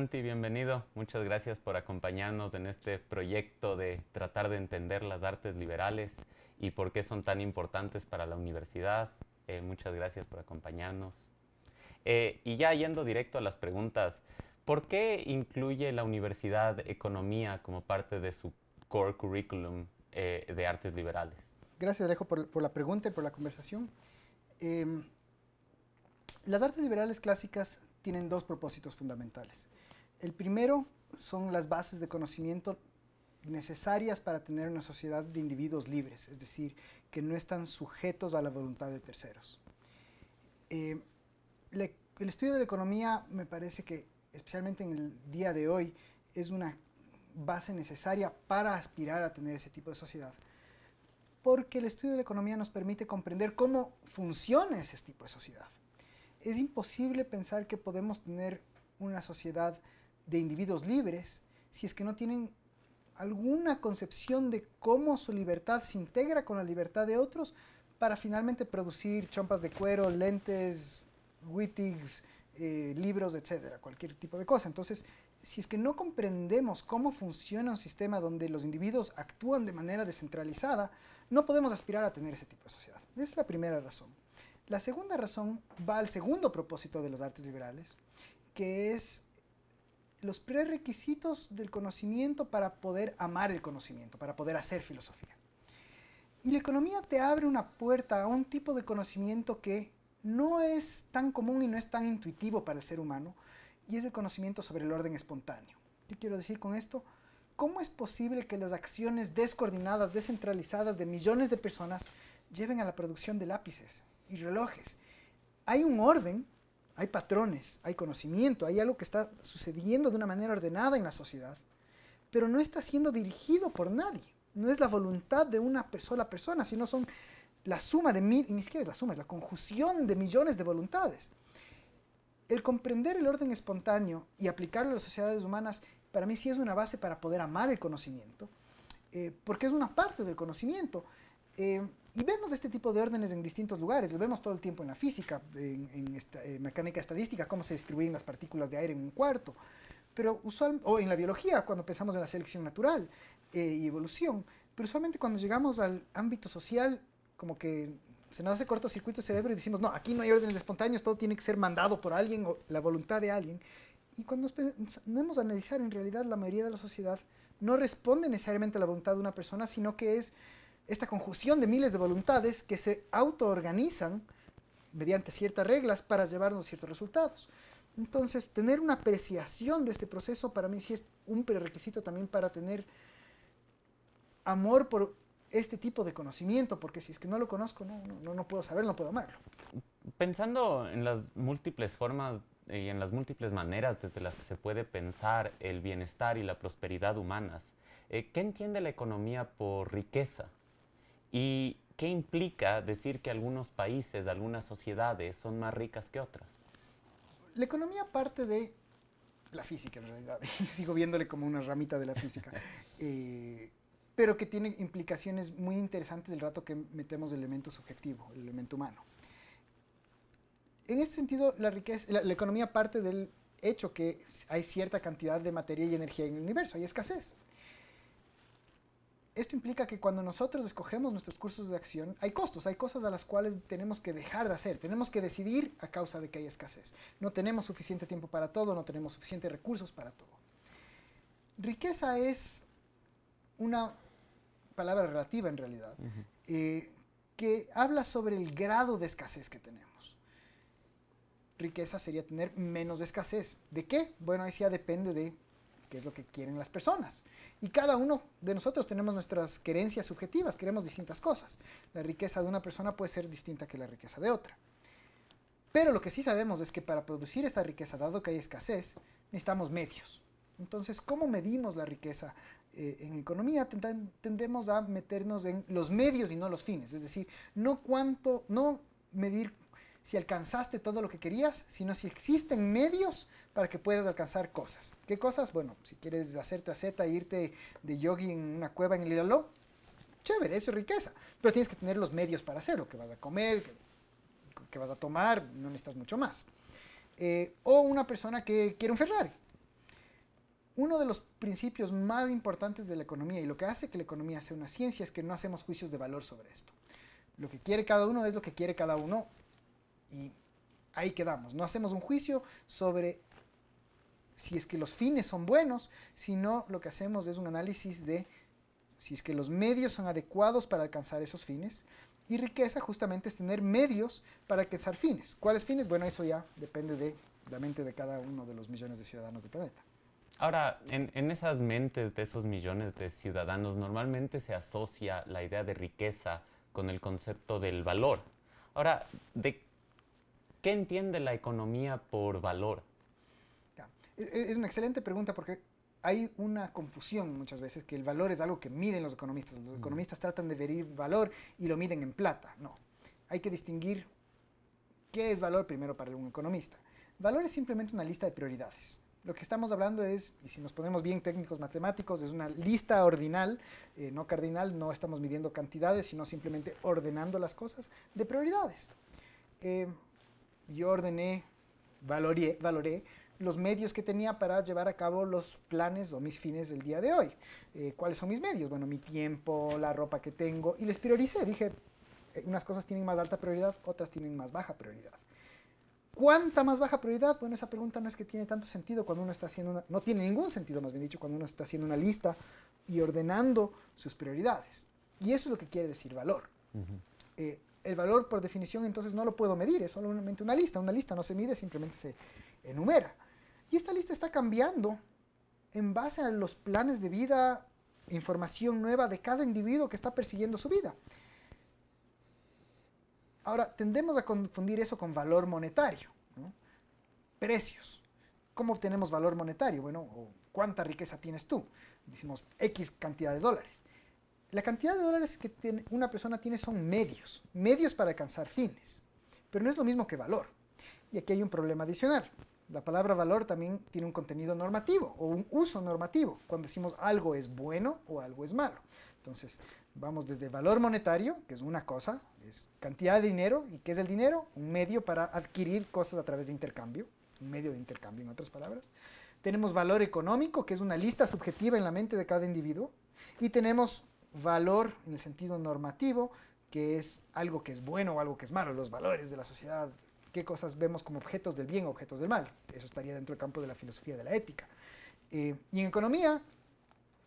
Santi, bienvenido. Muchas gracias por acompañarnos en este proyecto de tratar de entender las artes liberales y por qué son tan importantes para la universidad. Eh, muchas gracias por acompañarnos. Eh, y ya yendo directo a las preguntas, ¿por qué incluye la universidad economía como parte de su core curriculum eh, de artes liberales? Gracias, Alejo, por, la pregunta y por la conversación. Em, las artes liberales clásicas tienen dos propósitos fundamentales. El primero son las bases de conocimiento necesarias para tener una sociedad de individuos libres, es decir, que no están sujetos a la voluntad de terceros. Eh, el estudio de la economía me parece que, especialmente en el día de hoy, es una base necesaria para aspirar a tener ese tipo de sociedad. Porque el estudio de la economía nos permite comprender cómo funciona ese tipo de sociedad. Es imposible pensar que podemos tener una sociedad de individuos libres, si es que no tienen alguna concepción de cómo su libertad se integra con la libertad de otros para finalmente producir chompas de cuero, lentes, wittigs, eh, libros, etcétera, cualquier tipo de cosa. Entonces, si es que no comprendemos cómo funciona un sistema donde los individuos actúan de manera descentralizada, no podemos aspirar a tener ese tipo de sociedad. Esa es la primera razón. La segunda razón va al segundo propósito de las artes liberales, que es los prerequisitos del conocimiento para poder amar el conocimiento, para poder hacer filosofía. Y la economía te abre una puerta a un tipo de conocimiento que no es tan común y no es tan intuitivo para el ser humano, y es el conocimiento sobre el orden espontáneo. ¿Qué quiero decir con esto? ¿Cómo es posible que las acciones descoordinadas, descentralizadas de millones de personas lleven a la producción de lápices y relojes? Hay un orden hay patrones, hay conocimiento, hay algo que está sucediendo de una manera ordenada en la sociedad, pero no está siendo dirigido por nadie. No es la voluntad de una sola persona, sino son la suma de mil, ni siquiera es la suma, es la conjunción de millones de voluntades. El comprender el orden espontáneo y aplicarlo a las sociedades humanas, para mí sí es una base para poder amar el conocimiento, eh, porque es una parte del conocimiento. Eh, y vemos este tipo de órdenes en distintos lugares, lo vemos todo el tiempo en la física, en, esta, eh, mecánica estadística, cómo se distribuyen las partículas de aire en un cuarto, pero usual, o en la biología, cuando pensamos en la selección natural eh, y evolución, pero usualmente cuando llegamos al ámbito social, como que se nos hace cortocircuito el cerebro y decimos, no, aquí no hay órdenes espontáneos, todo tiene que ser mandado por alguien o la voluntad de alguien. Y cuando nos vemos a analizar, en realidad la mayoría de la sociedad no responde necesariamente a la voluntad de una persona, sino que es esta conjunción de miles de voluntades que se autoorganizan mediante ciertas reglas para llevarnos ciertos resultados. Entonces, tener una apreciación de este proceso para mí sí es un prerequisito también para tener amor por este tipo de conocimiento, porque si es que no lo conozco, no, no puedo saberlo, no puedo amarlo. Pensando en las múltiples formas y en las múltiples maneras desde las que se puede pensar el bienestar y la prosperidad humanas, eh, ¿qué entiende la economía por riqueza? ¿Y qué implica decir que algunos países, algunas sociedades son más ricas que otras? La economía parte de la física en realidad, sigo viéndole como una ramita de la física, eh, pero que tiene implicaciones muy interesantes del rato que metemos el elemento subjetivo, el elemento humano. En este sentido, la, riqueza, la economía parte del hecho que hay cierta cantidad de materia y energía en el universo, hay escasez esto implica que cuando nosotros escogemos nuestros cursos de acción, hay costos, hay cosas a las cuales tenemos que dejar de hacer, tenemos que decidir a causa de que hay escasez. No tenemos suficiente tiempo para todo, no tenemos suficientes recursos para todo. Riqueza es una palabra relativa en realidad, eh, que habla sobre el grado de escasez que tenemos. Riqueza sería tener menos escasez. ¿De qué? Bueno, ahí ya depende de qué es lo que quieren las personas. Y cada uno de nosotros tenemos nuestras creencias subjetivas, queremos distintas cosas. La riqueza de una persona puede ser distinta que la riqueza de otra. Pero lo que sí sabemos es que para producir esta riqueza, dado que hay escasez, necesitamos medios. Entonces, ¿cómo medimos la riqueza eh, en economía? Tendemos a meternos en los medios y no los fines. Es decir, no cuánto, no medir si alcanzaste todo lo que querías, sino si existen medios para que puedas alcanzar cosas. ¿Qué cosas? Bueno, si quieres hacerte a Z e irte de yogi en una cueva en el Hilaló, chévere, eso es riqueza. Pero tienes que tener los medios para hacerlo, que vas a comer, que, vas a tomar, no necesitas mucho más. Eh, o una persona que quiere un Ferrari. Uno de los principios más importantes de la economía y lo que hace que la economía sea una ciencia es que no hacemos juicios de valor sobre esto. Lo que quiere cada uno es lo que quiere cada uno y ahí quedamos. No hacemos un juicio sobre si es que los fines son buenos, sino lo que hacemos es un análisis de si es que los medios son adecuados para alcanzar esos fines. Y riqueza justamente es tener medios para alcanzar fines. ¿Cuáles fines? Bueno, eso ya depende de la mente de cada uno de los millones de ciudadanos del planeta. Ahora, en, esas mentes de esos millones de ciudadanos normalmente se asocia la idea de riqueza con el concepto del valor. Ahora, ¿de ¿Qué entiende la economía por valor? E, e, es una excelente pregunta porque hay una confusión muchas veces que el valor es algo que miden los economistas. Los economistas tratan de ver valor y lo miden en plata. No, hay que distinguir qué es valor primero para un economista. Valor es simplemente una lista de prioridades. Lo que estamos hablando es, y si nos ponemos bien técnicos matemáticos, es una lista ordinal, eh, no cardinal, no estamos midiendo cantidades, sino simplemente ordenando las cosas de prioridades. Eh, yo ordené, valoré, los medios que tenía para llevar a cabo los planes o mis fines del día de hoy. Eh, ¿Cuáles son mis medios? Bueno, mi tiempo, la ropa que tengo, y les prioricé. Dije, eh, unas cosas tienen más alta prioridad, otras tienen más baja prioridad. ¿Cuánta más baja prioridad? Bueno, esa pregunta no es que tiene tanto sentido cuando uno está haciendo una, no tiene ningún sentido, más bien dicho, cuando uno está haciendo una lista y ordenando sus prioridades. Y eso es lo que quiere decir valor el valor por definición entonces no lo puedo medir, es solamente una lista. Una lista no se mide, simplemente se enumera. Y esta lista está cambiando en base a los planes de vida, información nueva de cada individuo que está persiguiendo su vida. Ahora, tendemos a confundir eso con valor monetario, precios. ¿Cómo obtenemos valor monetario? Bueno, ¿cuánta riqueza tienes tú? Decimos X cantidad de dólares. La cantidad de dólares que una persona tiene son medios, medios para alcanzar fines, pero no es lo mismo que valor. Y aquí hay un problema adicional. La palabra valor también tiene un contenido normativo o un uso normativo, cuando decimos algo es bueno o algo es malo. Entonces, vamos desde valor monetario, que es una cosa, es cantidad de dinero, ¿y qué es el dinero? Un medio para adquirir cosas a través de intercambio, un medio de intercambio en otras palabras. Tenemos valor económico, que es una lista subjetiva en la mente de cada individuo, y tenemos valor en el sentido normativo, que es algo que es bueno o algo que es malo, los valores de la sociedad, qué cosas vemos como objetos del bien, o objetos del mal. Eso estaría dentro del campo de la filosofía de la ética. Eh, y en economía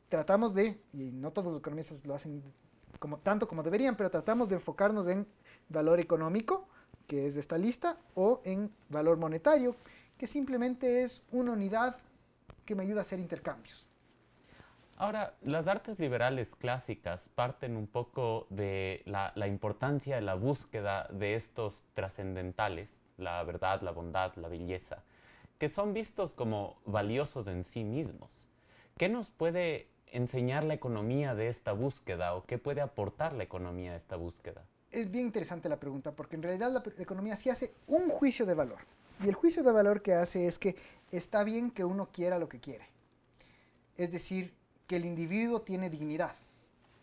tratamos de, y no todos los economistas lo hacen como, tanto como deberían, pero tratamos de enfocarnos en valor económico, que es esta lista, o en valor monetario, que simplemente es una unidad que me ayuda a hacer intercambios. Ahora, las artes liberales clásicas parten un poco de la, importancia de la búsqueda de estos trascendentales, la verdad, la bondad, la belleza, que son vistos como valiosos en sí mismos. ¿Qué nos puede enseñar la economía de esta búsqueda o qué puede aportar la economía a esta búsqueda? Es bien interesante la pregunta porque en realidad la economía sí hace un juicio de valor. Y el juicio de valor que hace es que está bien que uno quiera lo que quiere. Es decir, el individuo tiene dignidad.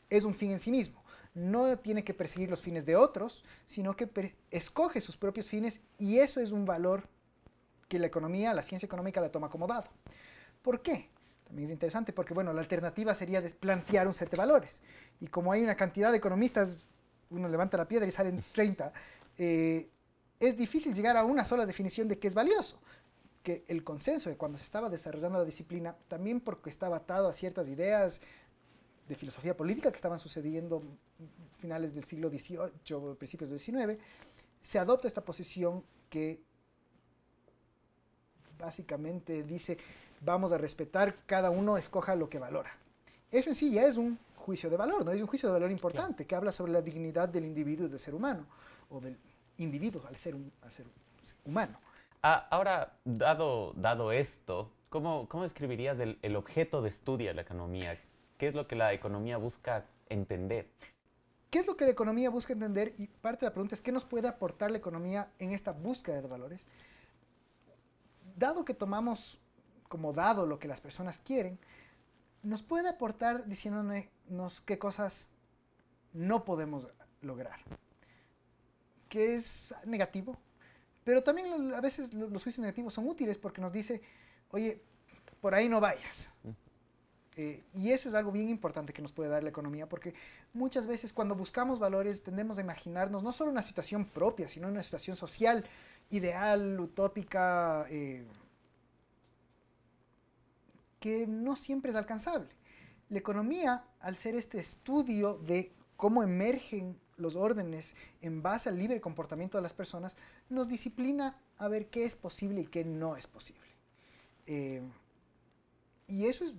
Es un fin en sí mismo. No tiene que perseguir los fines de otros, sino que escoge sus propios fines y eso es un valor que la economía, la ciencia económica la toma como dado. ¿Por qué? También es interesante porque, bueno, la alternativa sería plantear un set de valores. Y como hay una cantidad de economistas, uno levanta la piedra y salen 30, eh, es difícil llegar a una sola definición de qué es valioso que el consenso de cuando se estaba desarrollando la disciplina, también porque estaba atado a ciertas ideas de filosofía política que estaban sucediendo finales del siglo XVIII, principios del XIX, se adopta esta posición que básicamente dice vamos a respetar, cada uno escoja lo que valora. Eso en sí ya es un juicio de valor, ¿no? Es un juicio de valor importante que habla sobre la dignidad del individuo y del ser humano, o del individuo al ser humano. Ah, ahora, dado, dado esto, ¿cómo, cómo escribirías el, el, objeto de estudio de la economía? ¿Qué es lo que la economía busca entender? ¿Qué es lo que la economía busca entender? Y parte de la pregunta es, ¿qué nos puede aportar la economía en esta búsqueda de valores? Dado que tomamos como dado lo que las personas quieren, nos puede aportar diciéndonos qué cosas no podemos lograr. ¿Qué es negativo? Pero también a veces los juicios negativos son útiles porque nos dice, oye, por ahí no vayas. Eh, y eso es algo bien importante que nos puede dar la economía, porque muchas veces cuando buscamos valores tendemos a imaginarnos no solo una situación propia, sino una situación social, ideal, utópica, eh, que no siempre es alcanzable. La economía, al ser este estudio de cómo emergen los órdenes en base al libre comportamiento de las personas, nos disciplina a ver qué es posible y qué no es posible. Eh, y eso es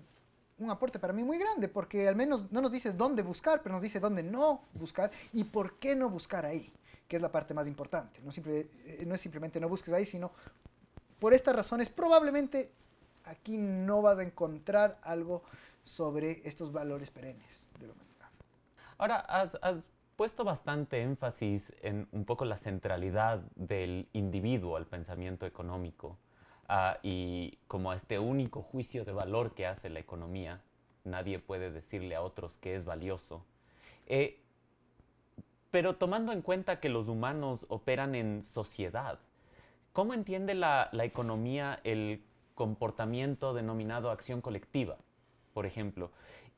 un aporte para mí muy grande, porque al menos no nos dice dónde buscar, pero nos dice dónde no buscar y por qué no buscar ahí, que es la parte más importante. No, eh, no es simplemente no busques ahí, sino por estas razones probablemente aquí no vas a encontrar algo sobre estos valores perennes de la humanidad. Ahora, has puesto bastante énfasis en un poco la centralidad del individuo al pensamiento económico ah, y como este único juicio de valor que hace la economía. Nadie puede decirle a otros que es valioso. Eh, pero tomando en cuenta que los humanos operan en sociedad, ¿cómo entiende la, la economía el comportamiento denominado acción colectiva? Por ejemplo,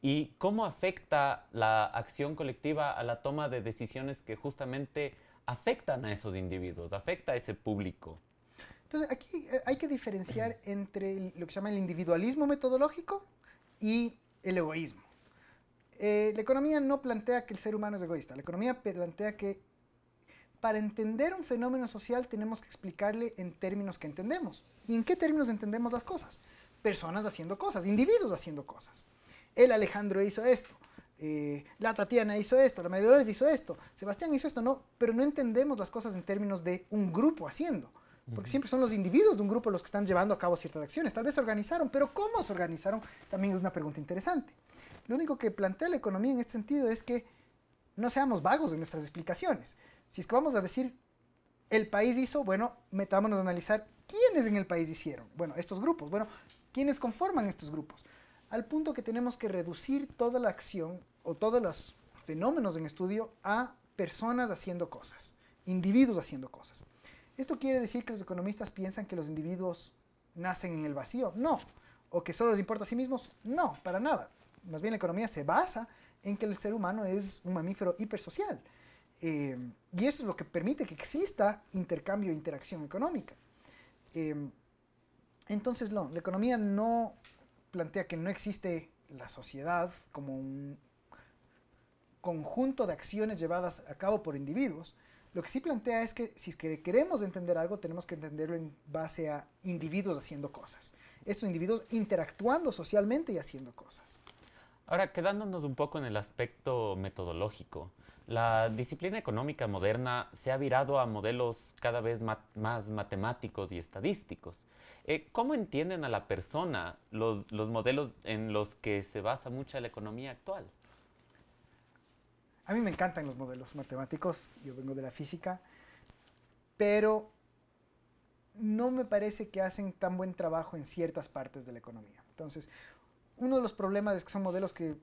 ¿Y cómo afecta la acción colectiva a la toma de decisiones que justamente afectan a esos individuos, afecta a ese público? Entonces, aquí eh, hay que diferenciar entre lo que se llama el individualismo metodológico y el egoísmo. Eh, la economía no plantea que el ser humano es egoísta, la economía plantea que para entender un fenómeno social tenemos que explicarle en términos que entendemos. ¿Y en qué términos entendemos las cosas? Personas haciendo cosas, individuos haciendo cosas el Alejandro hizo esto, eh, la Tatiana hizo esto, la María hizo esto, Sebastián hizo esto, no, pero no entendemos las cosas en términos de un grupo haciendo. Porque siempre son los individuos de un grupo los que están llevando a cabo ciertas acciones. Tal vez se organizaron, pero cómo se organizaron también es una pregunta interesante. Lo único que plantea la economía en este sentido es que no seamos vagos en nuestras explicaciones. Si es que vamos a decir el país hizo, bueno, metámonos a analizar quiénes en el país hicieron. Bueno, estos grupos, bueno, quiénes conforman estos grupos al punto que tenemos que reducir toda la acción o todos los fenómenos en estudio a personas haciendo cosas, individuos haciendo cosas. ¿Esto quiere decir que los economistas piensan que los individuos nacen en el vacío? No. ¿O que solo les importa a sí mismos? No, para nada. Más bien la economía se basa en que el ser humano es un mamífero hipersocial. Eh, y eso es lo que permite que exista intercambio e interacción económica. Eh, entonces, no, la economía no plantea que no existe la sociedad como un conjunto de acciones llevadas a cabo por individuos. Lo que sí plantea es que si queremos entender algo, tenemos que entenderlo en base a individuos haciendo cosas. Estos individuos interactuando socialmente y haciendo cosas. Ahora, quedándonos un poco en el aspecto metodológico, la disciplina económica moderna se ha virado a modelos cada vez más matemáticos y estadísticos. Eh, ¿Cómo entienden a la persona los, los, modelos en los que se basa mucha la economía actual? A mí me encantan los modelos matemáticos, yo vengo de la física, pero no me parece que hacen tan buen trabajo en ciertas partes de la economía. Entonces, uno de los problemas es que son modelos que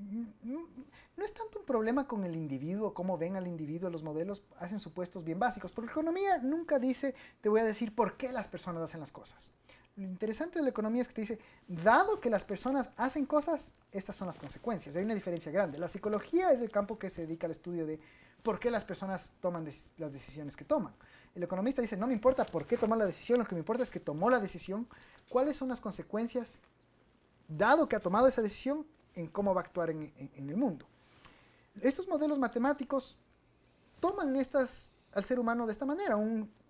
Mm, mm, mm. no es tanto un problema con el individuo, cómo ven al individuo, los modelos hacen supuestos bien básicos, porque economía nunca dice, te voy a decir por qué las personas hacen las cosas. Lo interesante de la economía es que te dice, dado que las personas hacen cosas, estas son las consecuencias. Hay una diferencia grande. La psicología es el campo que se dedica al estudio de por qué las personas toman las decisiones que toman. El economista dice, no me importa por qué tomó la decisión, lo que me importa es que tomó la decisión, cuáles son las consecuencias, dado que ha tomado esa decisión, en cómo va a actuar en, el mundo. Estos modelos matemáticos toman estas, al ser humano de esta manera,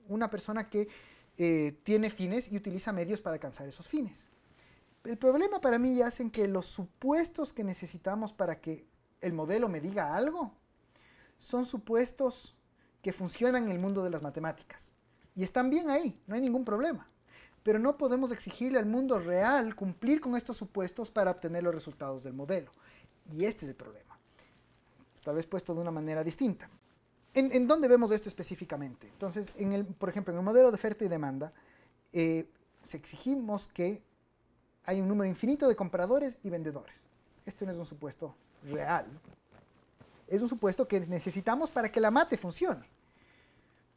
una persona que eh, tiene fines y utiliza medios para alcanzar esos fines. El problema para mí es en que los supuestos que necesitamos para que el modelo me diga algo son supuestos que funcionan en el mundo de las matemáticas. Y están bien ahí, no hay ningún problema pero no podemos exigirle al mundo real cumplir con estos supuestos para obtener los resultados del modelo. Y este es el problema. Tal vez puesto de una manera distinta. ¿En, en dónde vemos esto específicamente? Entonces, en el, por ejemplo, en el modelo de oferta y demanda, eh, exigimos que hay un número infinito de compradores y vendedores. Esto no es un supuesto real. Es un supuesto que necesitamos para que la mate funcione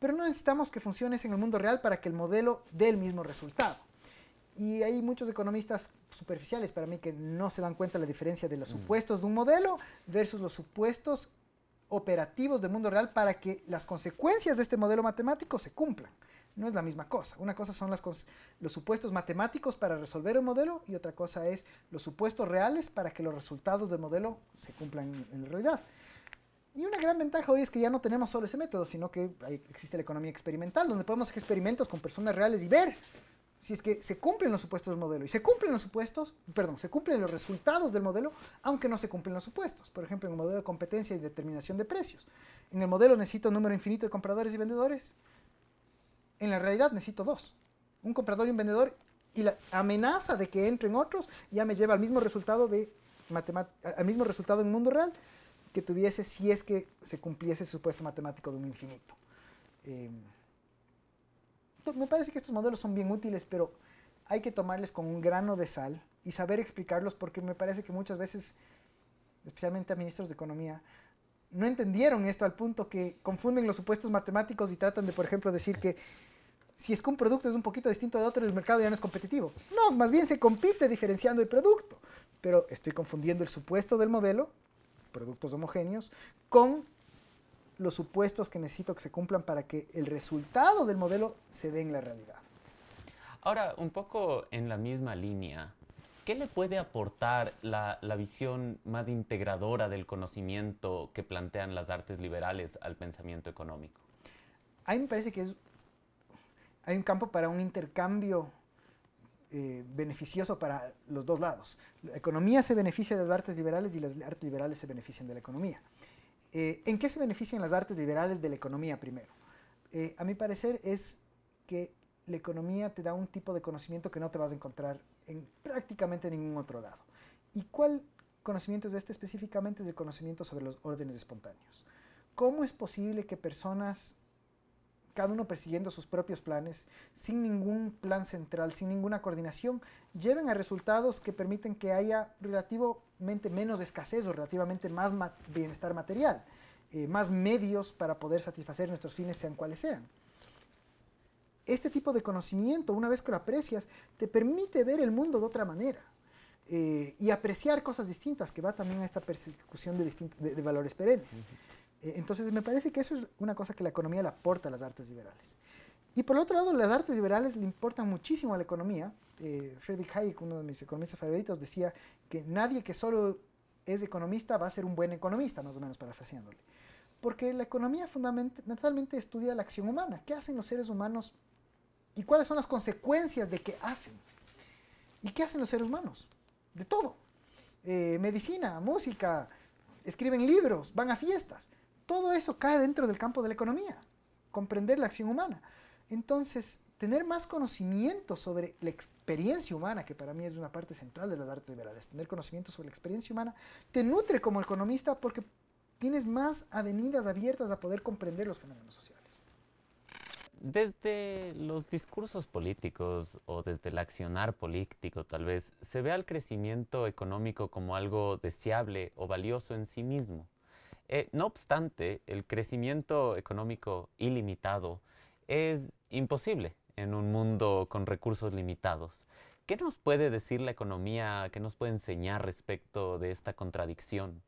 pero no necesitamos que funcione en el mundo real para que el modelo dé el mismo resultado. Y hay muchos economistas superficiales para mí que no se dan cuenta de la diferencia de los mm. supuestos de un modelo versus los supuestos operativos del mundo real para que las consecuencias de este modelo matemático se cumplan. No es la misma cosa. Una cosa son los supuestos matemáticos para resolver el modelo y otra cosa es los supuestos reales para que los resultados del modelo se cumplan en realidad. Y una gran ventaja hoy es que ya no tenemos solo ese método, sino que existe la economía experimental, donde podemos hacer experimentos con personas reales y ver si es que se cumplen los supuestos del modelo. Y se cumplen los supuestos, perdón, se cumplen los resultados del modelo, aunque no se cumplen los supuestos. Por ejemplo, en el modelo de competencia y determinación de precios. En el modelo necesito un número infinito de compradores y vendedores. En la realidad necesito dos. Un comprador y un vendedor. Y la amenaza de que entren otros ya me lleva al mismo resultado de al mismo resultado en el mundo real que tuviese si es que se cumpliese el supuesto matemático de un infinito. Em, me parece que estos modelos son bien útiles, pero hay que tomarles con un grano de sal y saber explicarlos porque me parece que muchas veces, especialmente a ministros de economía, no entendieron esto al punto que confunden los supuestos matemáticos y tratan de, por ejemplo, decir que si es que un producto es un poquito distinto de otro, el mercado ya no es competitivo. No, más bien se compite diferenciando el producto. Pero estoy confundiendo el supuesto del modelo productos homogéneos, con los supuestos que necesito que se cumplan para que el resultado del modelo se dé en la realidad. Ahora, un poco en la misma línea, ¿qué le puede aportar la, visión más integradora del conocimiento que plantean las artes liberales al pensamiento económico? A mí me parece que es, hay un campo para un intercambio eh, beneficioso para los dos lados. La economía se beneficia de las artes liberales y las artes liberales se benefician de la economía. Eh, ¿En qué se benefician las artes liberales de la economía primero? Eh, a mi parecer es que la economía te da un tipo de conocimiento que no te vas a encontrar en prácticamente ningún otro lado. ¿Y cuál conocimiento es este específicamente? Es el conocimiento sobre los órdenes espontáneos. ¿Cómo es posible que personas cada uno persiguiendo sus propios planes, sin ningún plan central, sin ninguna coordinación, lleven a resultados que permiten que haya relativamente menos escasez o relativamente más bienestar material, eh, más medios para poder satisfacer nuestros fines, sean cuales sean. Este tipo de conocimiento, una vez que lo aprecias, te permite ver el mundo de otra manera. Eh, y apreciar cosas distintas, que va también a esta persecución de, de valores perennes. Eh, entonces, me parece que eso es una cosa que la economía le aporta a las artes liberales. Y por otro lado, las artes liberales le importan muchísimo a la economía. Eh, Friedrich Hayek, uno de mis economistas favoritos, decía que nadie que solo es economista va a ser un buen economista, más o menos parafraseándole. Porque la economía fundamentalmente estudia la acción humana, qué hacen los seres humanos y cuáles son las consecuencias de qué hacen. ¿Y qué hacen los seres humanos? De todo. Eh, medicina, música, escriben libros, van a fiestas todo eso cae dentro del campo de la economía, comprender la acción humana. Entonces, tener más conocimiento sobre la experiencia humana, que para mí es una parte central de las artes liberales, tener conocimiento sobre la experiencia humana, te nutre como economista porque tienes más avenidas abiertas a poder comprender los fenómenos sociales. Desde los discursos políticos o desde el accionar político tal vez, ¿se ve al crecimiento económico como algo deseable o valioso en sí mismo? Eh, no obstante, el crecimiento económico ilimitado es imposible en un mundo con recursos limitados. ¿Qué nos puede decir la economía? ¿Qué nos puede enseñar respecto de esta contradicción?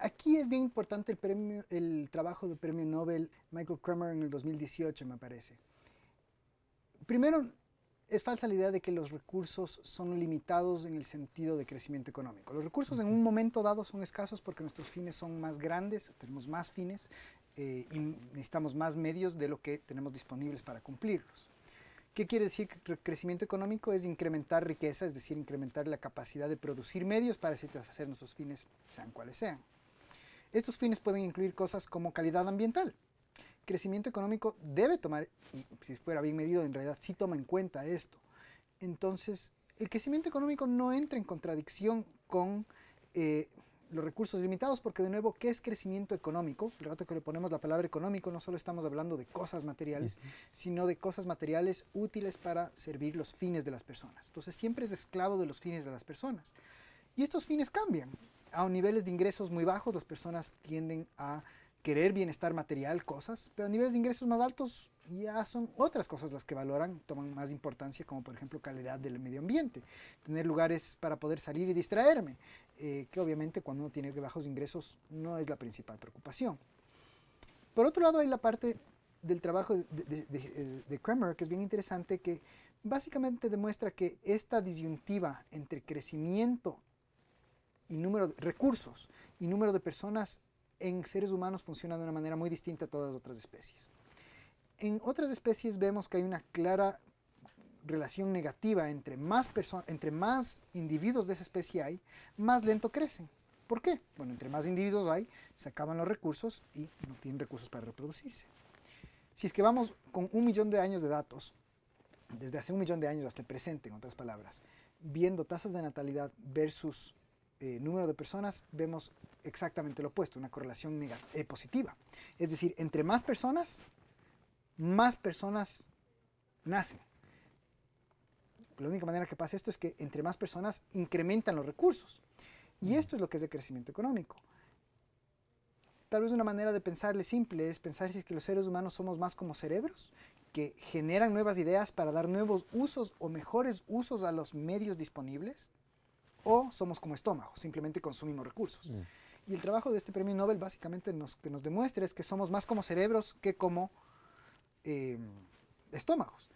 Aquí es bien importante el, el trabajo del premio Nobel Michael Kramer en el 2018, me parece. Primero, es falsa la idea de que los recursos son limitados en el sentido de crecimiento económico. Los recursos en un momento dado son escasos porque nuestros fines son más grandes, tenemos más fines eh, y necesitamos más medios de lo que tenemos disponibles para cumplirlos. ¿Qué quiere decir crecimiento económico? Es incrementar riqueza, es decir, incrementar la capacidad de producir medios para hacer nuestros fines, sean cuales sean. Estos fines pueden incluir cosas como calidad ambiental, crecimiento económico debe tomar, si fuera bien medido, en realidad sí toma en cuenta esto. Entonces, el crecimiento económico no entra en contradicción con eh, los recursos limitados, porque de nuevo, ¿qué es crecimiento económico? El rato que le ponemos la palabra económico, no solo estamos hablando de cosas materiales, sino de cosas materiales útiles para servir los fines de las personas. Entonces, siempre es esclavo de los fines de las personas. Y estos fines cambian. A niveles de ingresos muy bajos, las personas tienden a querer bienestar material, cosas, pero a niveles de ingresos más altos ya son otras cosas las que valoran, toman más importancia, como por ejemplo calidad del medio ambiente, tener lugares para poder salir y distraerme, eh, que obviamente cuando uno tiene bajos ingresos no es la principal preocupación. Por otro lado hay la parte del trabajo de, de eh, Kramer, que es bien interesante, que básicamente demuestra que esta disyuntiva entre crecimiento y número de recursos y número de personas en seres humanos funciona de una manera muy distinta a todas otras especies. En otras especies vemos que hay una clara relación negativa entre más, entre más individuos de esa especie hay, más lento crecen. ¿Por qué? Bueno, entre más individuos hay, se acaban los recursos y no tienen recursos para reproducirse. Si es que vamos con un millón de años de datos, desde hace un millón de años hasta el presente, en otras palabras, viendo tasas de natalidad versus eh, número de personas, vemos exactamente lo opuesto, una correlación eh, positiva. Es decir, entre más personas, más personas nacen. La única manera que pasa esto es que entre más personas incrementan los recursos. Y esto es lo que es el crecimiento económico. Tal vez una manera de pensarle simple es pensar si es que los seres humanos somos más como cerebros que generan nuevas ideas para dar nuevos usos o mejores usos a los medios disponibles o somos como estómagos, simplemente consumimos recursos. Mm. Y el trabajo de este premio Nobel básicamente nos, que nos demuestra es que somos más como cerebros que como em, estómagos.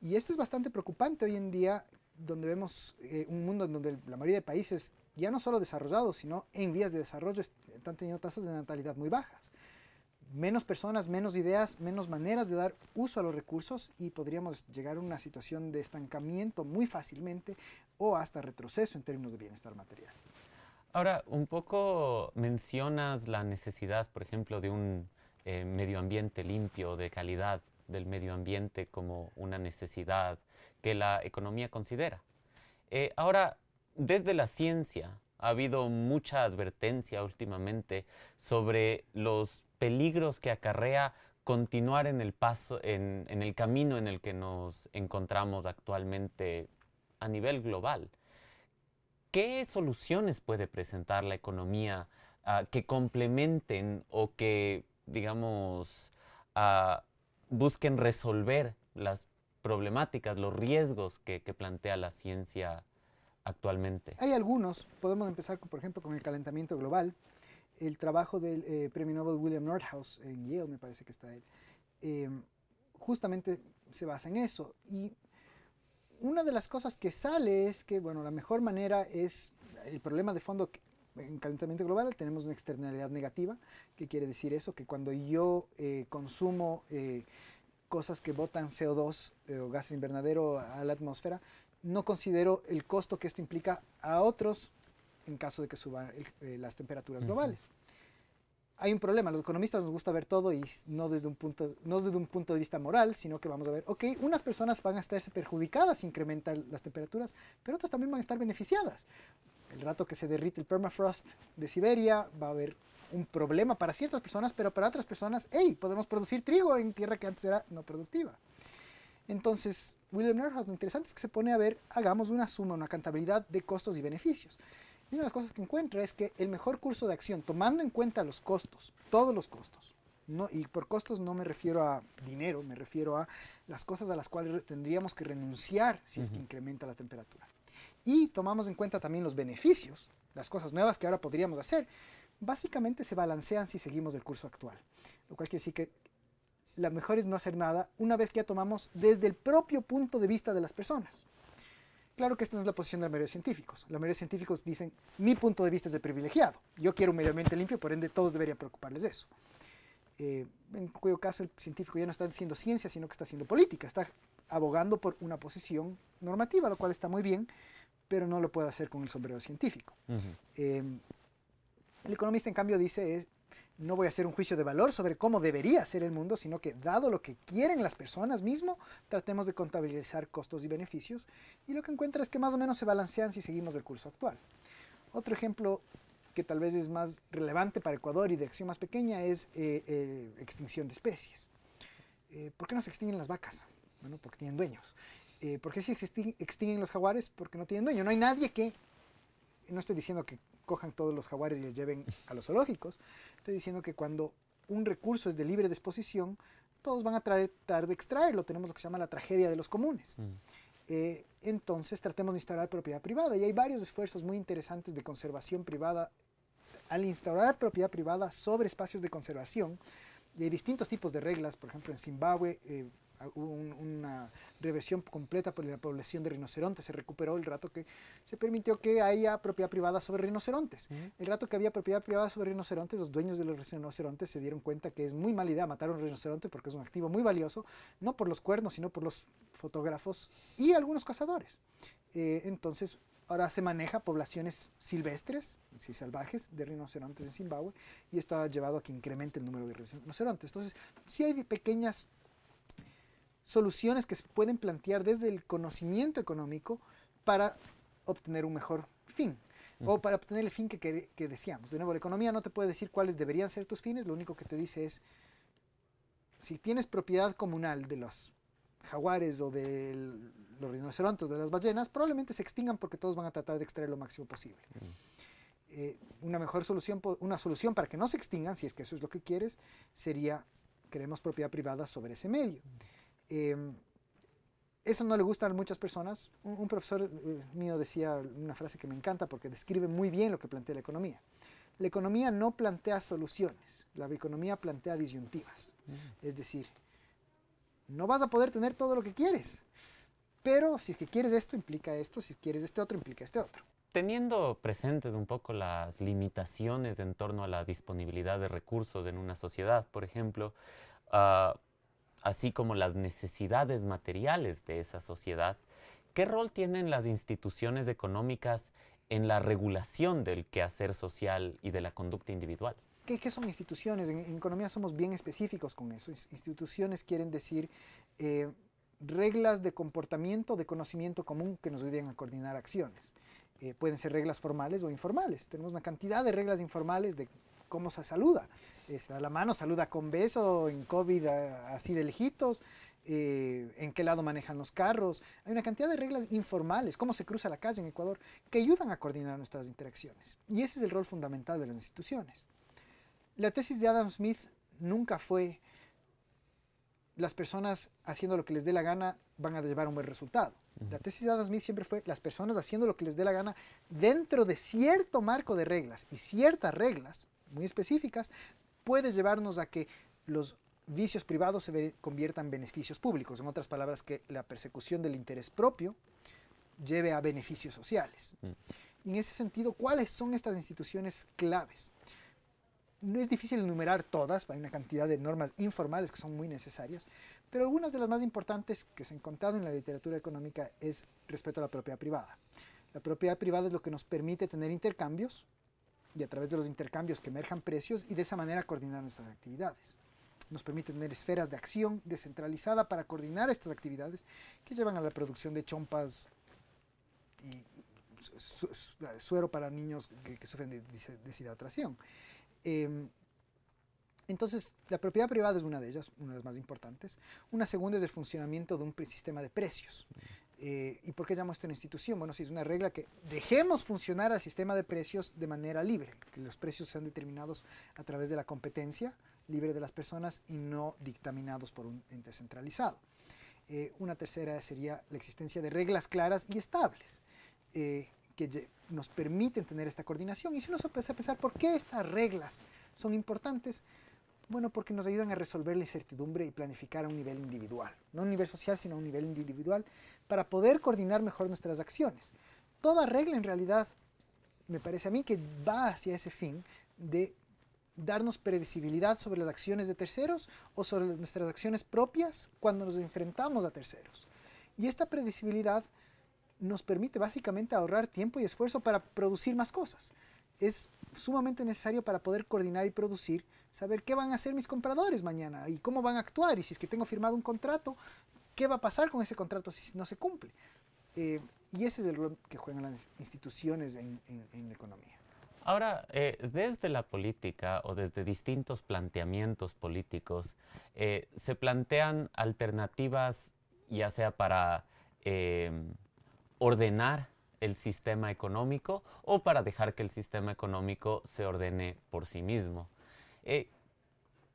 Y esto es bastante preocupante hoy en día, donde vemos eh, un mundo en donde la mayoría de países, ya no solo desarrollados, sino en vías de desarrollo, están teniendo tasas de natalidad muy bajas menos personas, menos ideas, menos maneras de dar uso a los recursos y podríamos llegar a una situación de estancamiento muy fácilmente o hasta retroceso en términos de bienestar material. Ahora, un poco mencionas la necesidad, por ejemplo, de un eh, medio ambiente limpio, de calidad del medio ambiente como una necesidad que la economía considera. Eh, ahora, desde la ciencia ha habido mucha advertencia últimamente sobre los peligros que acarrea continuar en el paso, en, el camino en el que nos encontramos actualmente a nivel global. ¿Qué soluciones puede presentar la economía ah, que complementen o que, digamos, ah, busquen resolver las problemáticas, los riesgos que, plantea la ciencia actualmente? Hay algunos. Podemos empezar, por ejemplo, con el calentamiento global el trabajo del eh, premio Nobel William Nordhaus en Yale, me parece que está él, em, justamente se basa en eso. Y una de las cosas que sale es que, bueno, la mejor manera es el problema de fondo en calentamiento global tenemos una externalidad negativa, que quiere decir eso, que cuando yo eh, consumo eh, cosas que botan CO2 o gases invernadero a la atmósfera, no considero el costo que esto implica a otros en caso de que suban eh, las temperaturas globales. Hay un problema, los economistas nos gusta ver todo y no desde, un punto, no desde un punto de vista moral, sino que vamos a ver, ok, unas personas van a estarse perjudicadas si incrementan las temperaturas, pero otras también van a estar beneficiadas. El rato que se derrite el permafrost de Siberia va a haber un problema para ciertas personas, pero para otras personas, hey, podemos producir trigo en tierra que antes era no productiva. Entonces, William Nordhaus, lo interesante es que se pone a ver, hagamos una suma, una cantabilidad de costos y beneficios una de las cosas que encuentra es que el mejor curso de acción, tomando en cuenta los costos, todos los costos, y por costos no me refiero a dinero, me refiero a las cosas a las cuales tendríamos que renunciar si es que incrementa la temperatura. Y tomamos en cuenta también los beneficios, las cosas nuevas que ahora podríamos hacer, básicamente se balancean si seguimos el curso actual. Lo cual quiere decir que la mejor es no hacer nada una vez que ya tomamos desde el propio punto de vista de las personas. Claro que esta no es la posición de la mayoría de científicos. La mayoría científicos dicen, mi punto de vista es de privilegiado. Yo quiero un medio ambiente limpio, por ende todos deberían preocuparles de eso. Eh, en cuyo caso el científico ya no está haciendo ciencia, sino que está haciendo política. Está abogando por una posición normativa, lo cual está muy bien, pero no lo puede hacer con el sombrero científico. Eh, el economista, en cambio, dice, es, no voy a hacer un juicio de valor sobre cómo debería ser el mundo, sino que dado lo que quieren las personas mismo, tratemos de contabilizar costos y beneficios y lo que encuentra es que más o menos se balancean si seguimos el curso actual. Otro ejemplo que tal vez es más relevante para Ecuador y de acción más pequeña es eh, eh, extinción de especies. Eh, ¿Por qué no se extinguen las vacas? Bueno, porque tienen dueños. ¿Por qué se extinguen los jaguares? Porque no tienen dueño. No hay nadie que no estoy diciendo que cojan todos los jaguares y les lleven a los zoológicos, estoy diciendo que cuando un recurso es de libre disposición, todos van a tratar de extraerlo, tenemos lo que se llama la tragedia de los comunes. Mm. Eh, entonces tratemos de instaurar propiedad privada y hay varios esfuerzos muy interesantes de conservación privada. Al instaurar propiedad privada sobre espacios de conservación, y hay distintos tipos de reglas, por ejemplo en Zimbabue, eh, hubo una reversión completa por la población de rinocerontes, se recuperó el rato que se permitió que haya propiedad privada sobre rinocerontes. El rato que había propiedad privada sobre rinocerontes, los dueños de los rinocerontes se dieron cuenta que es muy mala idea matar a un rinoceronte porque es un activo muy valioso, no por los cuernos, sino por los fotógrafos y algunos cazadores. Eh, entonces, ahora se maneja poblaciones silvestres, sí, salvajes, de rinocerontes en Zimbabue, y esto ha llevado a que incremente el número de rinocerontes. Entonces, si hay pequeñas soluciones que se pueden plantear desde el conocimiento económico para obtener un mejor fin o para obtener el fin que, que, deseamos. De nuevo, la economía no te puede decir cuáles deberían ser tus fines, lo único que te dice es, si tienes propiedad comunal de los jaguares o de los rinocerontes, de las ballenas, probablemente se extingan porque todos van a tratar de extraer lo máximo posible. Mm. Eh, una mejor solución, una solución para que no se extingan, si es que eso es lo que quieres, sería, queremos propiedad privada sobre ese medio. Mm. Em, eso no le gusta a muchas personas. Un, profesor eh, mío decía una frase que me encanta porque describe muy bien lo que plantea la economía. La economía no plantea soluciones, la economía plantea disyuntivas. Mm. Es decir, no vas a poder tener todo lo que quieres, pero si es que quieres esto, implica esto, si quieres este otro, implica este otro. Teniendo presentes un poco las limitaciones en torno a la disponibilidad de recursos en una sociedad, por ejemplo, ah, así como las necesidades materiales de esa sociedad, ¿qué rol tienen las instituciones económicas en la regulación del quehacer social y de la conducta individual? ¿Qué, son instituciones? En, economía somos bien específicos con eso. Instituciones quieren decir eh, reglas de comportamiento, de conocimiento común que nos ayuden a coordinar acciones. Eh, pueden ser reglas formales o informales. Tenemos una cantidad de reglas informales de cómo se saluda. ¿Se este, da la mano saluda con beso, en COVID así de lejitos, eh, en qué lado manejan los carros. Hay una cantidad de reglas informales, cómo se cruza la calle en Ecuador, que ayudan a coordinar nuestras interacciones. Y ese es el rol fundamental de las instituciones. La tesis de Adam Smith nunca fue las personas haciendo lo que les dé la gana van a llevar un buen resultado. La tesis de Adam Smith siempre fue las personas haciendo lo que les dé la gana dentro de cierto marco de reglas y ciertas reglas muy específicas, puede llevarnos a que los vicios privados se conviertan en beneficios públicos. En otras palabras, que la persecución del interés propio lleve a beneficios sociales. Mm. en ese sentido, ¿cuáles son estas instituciones claves? No es difícil enumerar todas, hay una cantidad de normas informales que son muy necesarias, pero algunas de las más importantes que se han encontrado en la literatura económica es respecto a la propiedad privada. La propiedad privada es lo que nos permite tener intercambios, y a través de los intercambios que emerjan precios y de esa manera coordinar nuestras actividades. Nos permite tener esferas de acción descentralizada para coordinar estas actividades que llevan a la producción de chompas y eh, suero para niños que, sufren de, deshidratación. Em, entonces, la propiedad privada es una de ellas, una de las más importantes. Una segunda es el funcionamiento de un sistema de precios. Eh, ¿Y por qué llamo esto una institución? Bueno, si es una regla que dejemos funcionar al sistema de precios de manera libre, que los precios sean determinados a través de la competencia libre de las personas y no dictaminados por un ente centralizado. Eh, una tercera sería la existencia de reglas claras y estables eh, que nos permiten tener esta coordinación. Y si uno se empieza a pensar por qué estas reglas son importantes, bueno, porque nos ayudan a resolver la incertidumbre y planificar a un nivel individual, no a un nivel social, sino a un nivel individual, para poder coordinar mejor nuestras acciones. Toda regla en realidad, me parece a mí, que va hacia ese fin de darnos predecibilidad sobre las acciones de terceros o sobre nuestras acciones propias cuando nos enfrentamos a terceros. Y esta predecibilidad nos permite básicamente ahorrar tiempo y esfuerzo para producir más cosas es sumamente necesario para poder coordinar y producir, saber qué van a hacer mis compradores mañana y cómo van a actuar y si es que tengo firmado un contrato, qué va a pasar con ese contrato si no se cumple. Eh, y ese es el rol que juegan las instituciones en, en, la economía. Ahora, eh, desde la política o desde distintos planteamientos políticos, eh, se plantean alternativas ya sea para ordenar el sistema económico o para dejar que el sistema económico se ordene por sí mismo. Eh,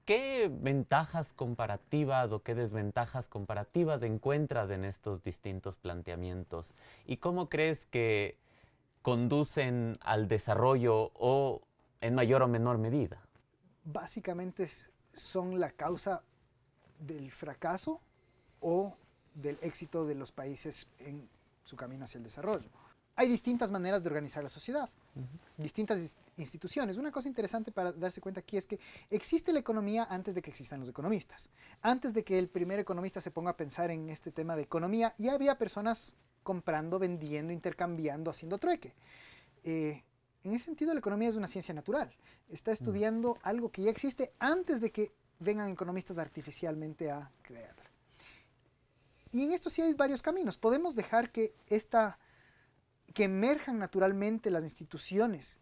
¿Qué ventajas comparativas o qué desventajas comparativas encuentras en estos distintos planteamientos? ¿Y cómo crees que conducen al desarrollo o en mayor o menor medida? Básicamente son la causa del fracaso o del éxito de los países en su camino hacia el desarrollo hay distintas maneras de organizar la sociedad, distintas instituciones. Una cosa interesante para darse cuenta aquí es que existe la economía antes de que existan los economistas. Antes de que el primer economista se ponga a pensar en este tema de economía, ya había personas comprando, vendiendo, intercambiando, haciendo trueque. Eh, en ese sentido, la economía es una ciencia natural. Está estudiando algo que ya existe antes de que vengan economistas artificialmente a crearla. Y en esto sí hay varios caminos. Podemos dejar que esta que emerjan naturalmente las instituciones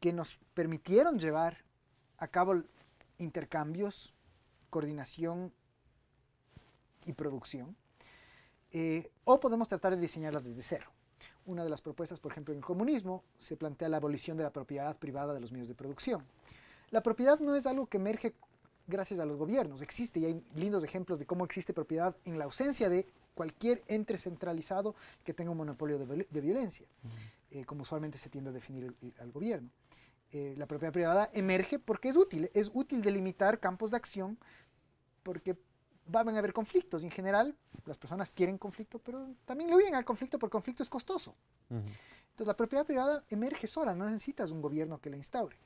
que nos permitieron llevar a cabo intercambios, coordinación y producción, eh, o podemos tratar de diseñarlas desde cero. Una de las propuestas, por ejemplo, en el comunismo, se plantea la abolición de la propiedad privada de los medios de producción. La propiedad no es algo que emerge gracias a los gobiernos. Existe y hay lindos ejemplos de cómo existe propiedad en la ausencia de cualquier ente centralizado que tenga un monopolio de, violencia, eh, como usualmente se tiende a definir al gobierno. Eh, la propiedad privada emerge porque es útil, es útil delimitar campos de acción porque van a haber conflictos. En general, las personas quieren conflicto, pero también le huyen al conflicto porque conflicto es costoso. Entonces, la propiedad privada emerge sola, no necesitas un gobierno que la instaure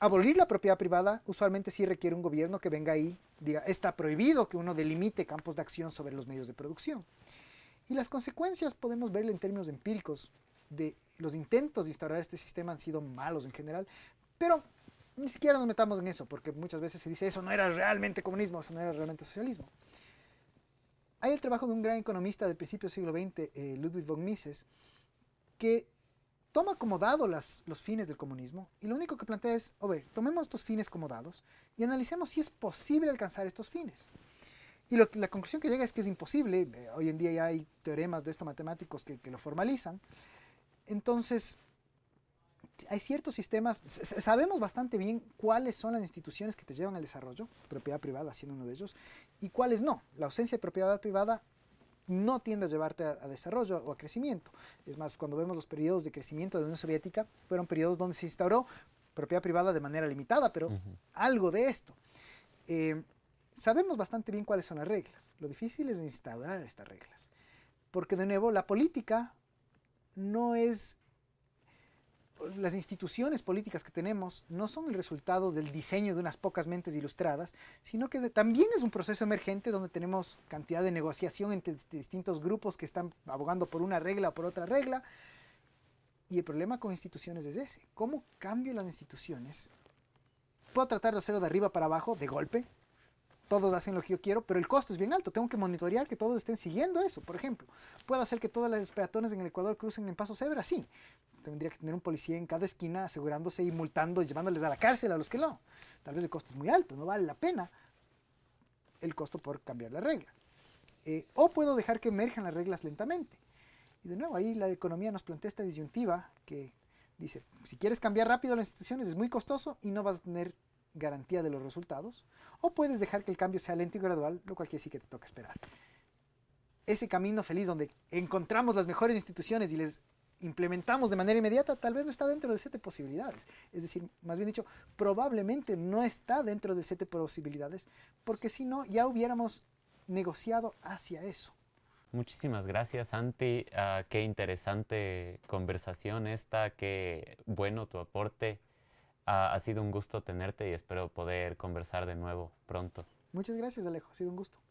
abolir la propiedad privada usualmente sí requiere un gobierno que venga ahí, diga, está prohibido que uno delimite campos de acción sobre los medios de producción. Y las consecuencias podemos verle en términos empíricos de los intentos de instaurar este sistema han sido malos en general, pero ni siquiera nos metamos en eso, porque muchas veces se dice eso no era realmente comunismo, eso no era realmente socialismo. Hay el trabajo de un gran economista del principio del siglo XX, eh, Ludwig von Mises, que toma como dado los fines del comunismo y lo único que plantea es, a ver, tomemos estos fines como dados y analicemos si es posible alcanzar estos fines. Y la conclusión que llega es que es imposible, eh, hoy en día ya hay teoremas de esto matemáticos que, que, lo formalizan. Entonces, hay ciertos sistemas, sabemos bastante bien cuáles son las instituciones que te llevan al desarrollo, propiedad privada siendo uno de ellos, y cuáles no. La ausencia de propiedad privada no tiende a llevarte a, desarrollo o a crecimiento. Es más, cuando vemos los periodos de crecimiento de la Unión Soviética, fueron periodos donde se instauró propiedad privada de manera limitada, pero algo de esto. Eh, sabemos bastante bien cuáles son las reglas. Lo difícil es instaurar estas reglas. Porque de nuevo, la política no es las instituciones políticas que tenemos no son el resultado del diseño de unas pocas mentes ilustradas, sino que también es un proceso emergente donde tenemos cantidad de negociación entre distintos grupos que están abogando por una regla o por otra regla. Y el problema con instituciones es ese. ¿Cómo cambio las instituciones? Puedo tratar de hacerlo de arriba para abajo, de golpe, todos hacen lo que yo quiero, pero el costo es bien alto. Tengo que monitorear que todos estén siguiendo eso, por ejemplo. ¿Puedo hacer que todas las peatones en el Ecuador crucen en paso cebra? Sí. Tendría que tener un policía en cada esquina asegurándose y multando, llevándoles a la cárcel a los que no. Tal vez el costo es muy alto, no vale la pena el costo por cambiar la regla. Eh, o puedo dejar que emerjan las reglas lentamente. Y de nuevo, ahí la economía nos plantea esta disyuntiva que dice, si quieres cambiar rápido las instituciones es muy costoso y no vas a tener garantía de los resultados, o puedes dejar que el cambio sea lento y gradual, lo cual quiere decir que te toca esperar. Ese camino feliz donde encontramos las mejores instituciones y les implementamos de manera inmediata, tal vez no está dentro de siete posibilidades. Es decir, más bien dicho, probablemente no está dentro de siete posibilidades, porque si no, ya hubiéramos negociado hacia eso. Muchísimas gracias, Santi. Ah, qué interesante conversación esta, qué bueno tu aporte ha, sido un gusto tenerte y espero poder conversar de nuevo pronto. Muchas gracias, Alejo. Ha sido un gusto.